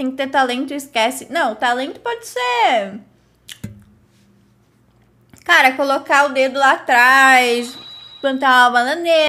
tem que ter talento e esquece. Não, talento pode ser. Cara, colocar o dedo lá atrás, plantar uma bananeira.